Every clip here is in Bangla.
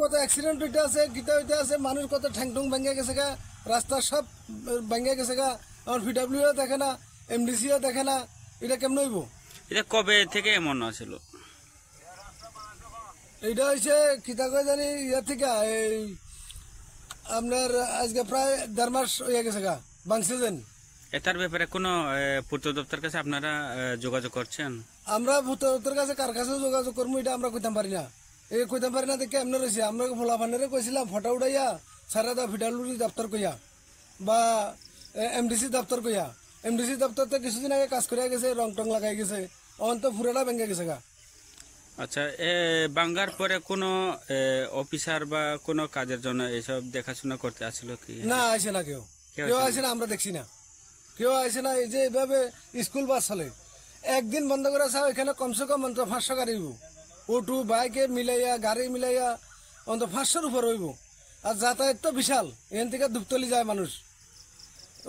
কত অ্যাক্সিডেন্ট হইতে আছে গীতা হইতে আছে মানুষ কত ভেঙে গেছে গা রাস্তা সব ভেঙে গেছে গা আমার দেখে না দেখে না এটা কেমন হইব এটা কবে থেকে এমন আছিল এটা হয়েছে কিতা জানি থেকে এই আপনার আজকে প্রায় দেড় মাস হয়ে গেছে গা বাংসে এটার ব্যাপারে কোনো পূর্ত দপ্তর কাছে আপনারা যোগাযোগ করছেন আমরা পূর্ত দপ্তর কাছে কার কাছে যোগাযোগ করবো এটা আমরা করতে পারি না এ কইতাম পারি না দেখে এমনি রয়েছে আমরা ভোলাভান্ডারে কইছিলাম ফটো উঠাইয়া সারা দা ভিডালুরি দপ্তর কইয়া বা এমডিসি দপ্তর কইয়া এমডিসি দপ্তর তো কিছুদিন আগে কাজ করিয়া গেছে রং টং লাগাই গেছে অন্ত ফুরাটা ভেঙে গেছে গা আচ্ছা এ বাঙ্গার পরে কোনো অফিসার বা কোনো কাজের জন্য এইসব দেখাশোনা করতে আসলো কি না আসে না কেউ কেউ আসে না আমরা দেখছি না কেউ আসে না এই যে এভাবে স্কুল বাস চলে একদিন বন্ধ করে চাও এখানে কমসে কম পাঁচশো গাড়ি অটো বাইকে মিলাইয়া গাড়ি মিলাইয়া অন্ত পাঁচশোর উপর হইব আর যাতায়াত তো বিশাল এখান থেকে ধূপতলি যায় মানুষ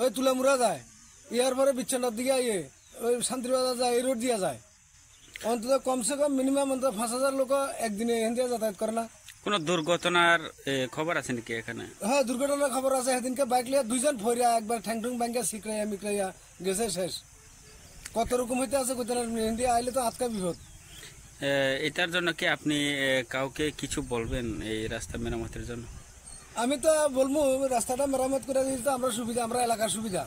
ওই তুলামুরা যায় ইয়ার পরে বিচ্ছন্নর দিকে ইয়ে ওই শান্তিবাজার যায় এই রোড দিয়া যায় অন্তত কমসে কম মিনিমাম অন্তত পাঁচ হাজার লোক একদিনে এখান থেকে যাতায়াত করে না কোনো দুর্ঘটনার খবর আছে নাকি এখানে হ্যাঁ দুর্ঘটনার খবর আছে সেদিনকে বাইক লিয়া দুইজন ফরিয়া একবার ঠ্যাংঠুং ব্যাংকে শিখলাইয়া মিকলাইয়া গেছে শেষ কত রকম হইতে আছে কোথায় আইলে তো আজকা বিপদ এটার জন্য কি আপনি কাউকে কিছু বলবেন এই রাস্তা মেরামতের জন্য আমি তো বলবো রাস্তাটা মেরামত করে তো আমরা সুবিধা আমরা এলাকার সুবিধা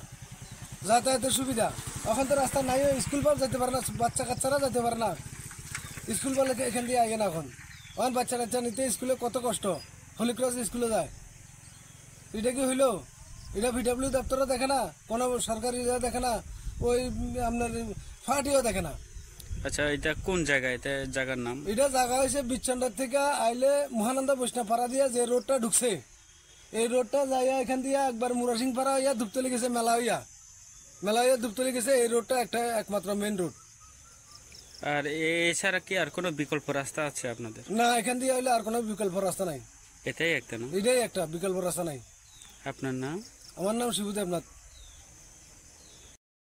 যাতায়াতের সুবিধা এখন তো রাস্তা নাই স্কুল পর যেতে পারে না বাচ্চা কাচ্চারা যেতে পারে না স্কুল পাল এখান দিয়ে আগে না এখন এখন বাচ্চা কাচ্চা নিতে স্কুলে কত কষ্ট ক্রস স্কুলে যায় এটা কি হইলো এটা ভিডাব্লিউ দপ্তরও দেখে না কোনো সরকারি দেখে না ওই আপনার ফাটিও দেখে না আচ্ছা এটা কোন জায়গা এটা জায়গার নাম এটা জায়গা হয়েছে বিচ্ছন্ডার থেকে আইলে মহানন্দা বৈষ্ণব পাড়া দিয়ে যে রোডটা ঢুকছে এই রোডটা যাইয়া এখান দিয়ে একবার মুরাসিং পাড়া হইয়া ধূপতলি গেছে মেলা হইয়া মেলা হইয়া ধূপতলি গেছে এই রোডটা একটা একমাত্র মেন রোড আর এছাড়া কি আর কোনো বিকল্প রাস্তা আছে আপনাদের না এখান দিয়ে আইলে আর কোনো বিকল্প রাস্তা নাই এটাই একটা না এটাই একটা বিকল্প রাস্তা নাই আপনার নাম আমার নাম শিবুদেবনাথ